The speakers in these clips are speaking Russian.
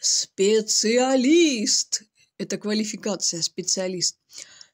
Специалист. Это квалификация специалист.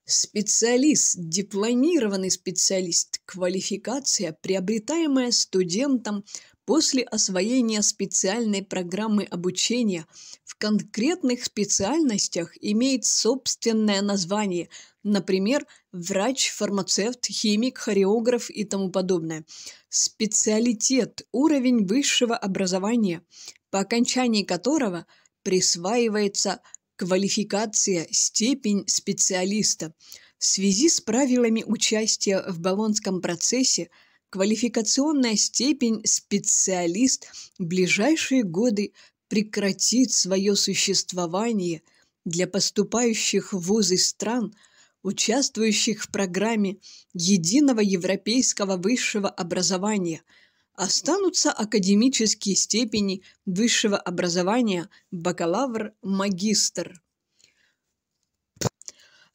Специалист, дипломированный специалист, квалификация, приобретаемая студентом после освоения специальной программы обучения в конкретных специальностях имеет собственное название, например, врач, фармацевт, химик, хореограф и тому подобное. Специалитет – уровень высшего образования, по окончании которого присваивается квалификация, степень специалиста. В связи с правилами участия в Болонском процессе – квалификационная степень «специалист» в ближайшие годы прекратит свое существование для поступающих в вузы стран, участвующих в программе единого европейского высшего образования – останутся академические степени высшего образования бакалавр-магистр.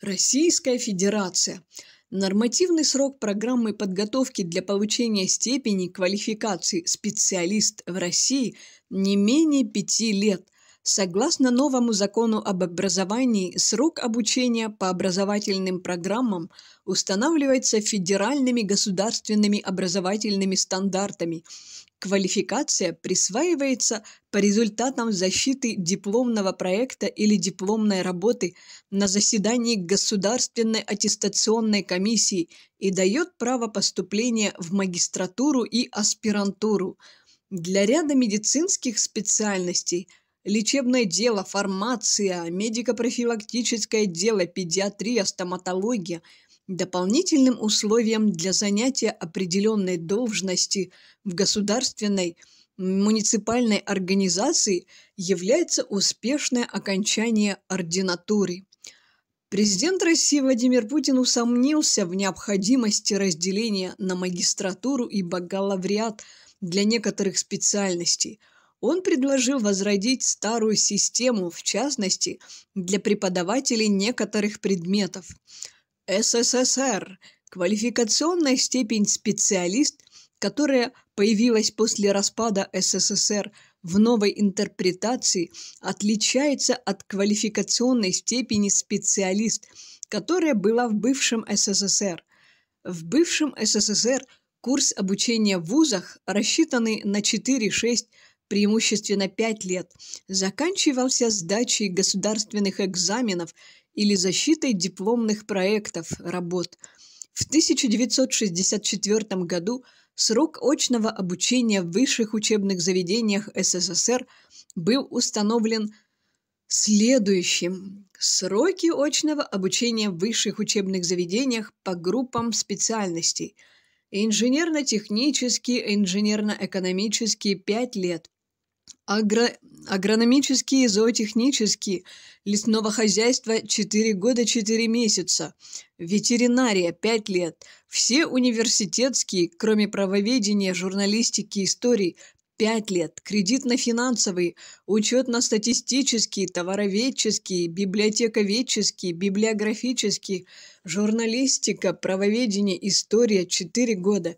Российская Федерация Нормативный срок программы подготовки для получения степени квалификации специалист в России не менее пяти лет. Согласно новому закону об образовании, срок обучения по образовательным программам устанавливается федеральными государственными образовательными стандартами. Квалификация присваивается по результатам защиты дипломного проекта или дипломной работы на заседании Государственной аттестационной комиссии и дает право поступления в магистратуру и аспирантуру. Для ряда медицинских специальностей – Лечебное дело, фармация, медико-профилактическое дело, педиатрия, стоматология – Дополнительным условием для занятия определенной должности в государственной муниципальной организации является успешное окончание ординатуры. Президент России Владимир Путин усомнился в необходимости разделения на магистратуру и бакалавриат для некоторых специальностей – он предложил возродить старую систему, в частности, для преподавателей некоторых предметов. СССР – квалификационная степень специалист, которая появилась после распада СССР в новой интерпретации, отличается от квалификационной степени специалист, которая была в бывшем СССР. В бывшем СССР курс обучения в вузах, рассчитанный на 4-6 преимущественно 5 лет, заканчивался сдачей государственных экзаменов или защитой дипломных проектов, работ. В 1964 году срок очного обучения в высших учебных заведениях СССР был установлен следующим. Сроки очного обучения в высших учебных заведениях по группам специальностей. инженерно технические инженерно-экономический экономические 5 лет. Агро... Агрономический и зоотехнический, лесного хозяйства 4 года 4 месяца, ветеринария 5 лет, все университетские, кроме правоведения, журналистики, истории, Пять лет, кредитно-финансовый, учетно-статистический, товароведческий, библиотековедческий, библиографический, журналистика, правоведение, история Четыре года,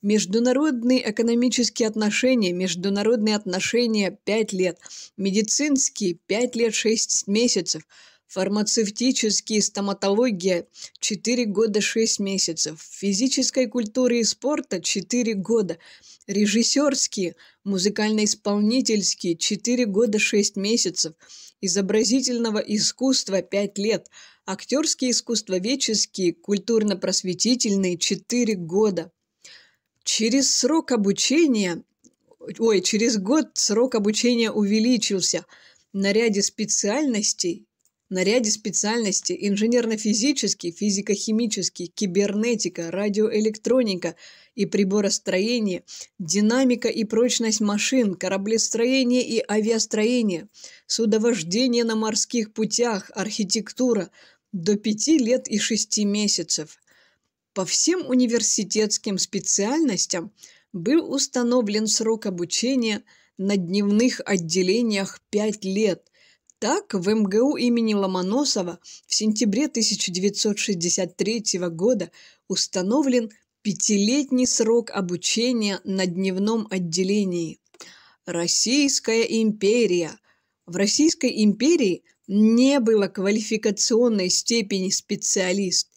международные экономические отношения, международные отношения Пять лет, медицинские Пять лет шесть месяцев – фармацевтические, стоматология – 4 года 6 месяцев, физической культуры и спорта – 4 года, режиссерские, музыкально-исполнительские – 4 года 6 месяцев, изобразительного искусства – 5 лет, актерские искусствоведческие, культурно-просветительные – 4 года. Через срок обучения, ой, через год срок обучения увеличился – на ряде специальностей на ряде специальностей инженерно-физический, физико-химический, кибернетика, радиоэлектроника и приборостроение, динамика и прочность машин, кораблестроение и авиастроение, судовождение на морских путях, архитектура до 5 лет и 6 месяцев. По всем университетским специальностям был установлен срок обучения на дневных отделениях 5 лет так, в МГУ имени Ломоносова в сентябре 1963 года установлен пятилетний срок обучения на дневном отделении. Российская империя. В Российской империи не было квалификационной степени специалист.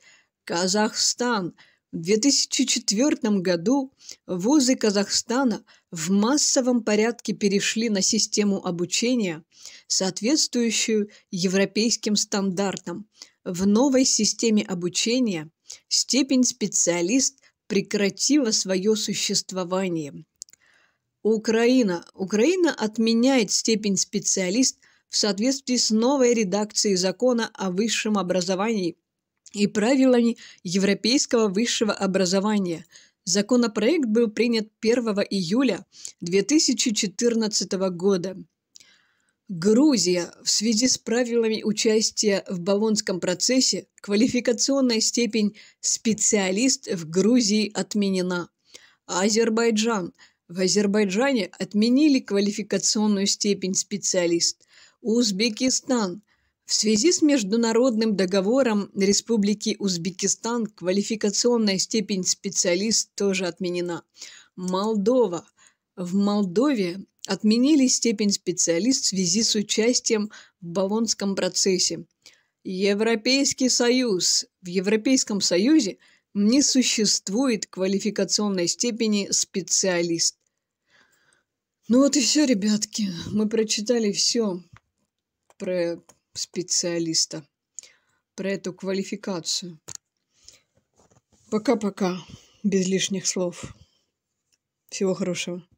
Казахстан. В 2004 году вузы Казахстана – в массовом порядке перешли на систему обучения, соответствующую европейским стандартам. В новой системе обучения степень специалист прекратила свое существование. Украина. Украина отменяет степень специалист в соответствии с новой редакцией закона о высшем образовании и правилами европейского высшего образования – Законопроект был принят 1 июля 2014 года. Грузия в связи с правилами участия в Болонском процессе квалификационная степень «специалист» в Грузии отменена. Азербайджан. В Азербайджане отменили квалификационную степень «специалист». Узбекистан. В связи с международным договором Республики Узбекистан квалификационная степень специалист тоже отменена. Молдова. В Молдове отменили степень специалист в связи с участием в Бавонском процессе. Европейский Союз. В Европейском Союзе не существует квалификационной степени специалист. Ну вот и все, ребятки. Мы прочитали все про специалиста, про эту квалификацию. Пока-пока, без лишних слов. Всего хорошего.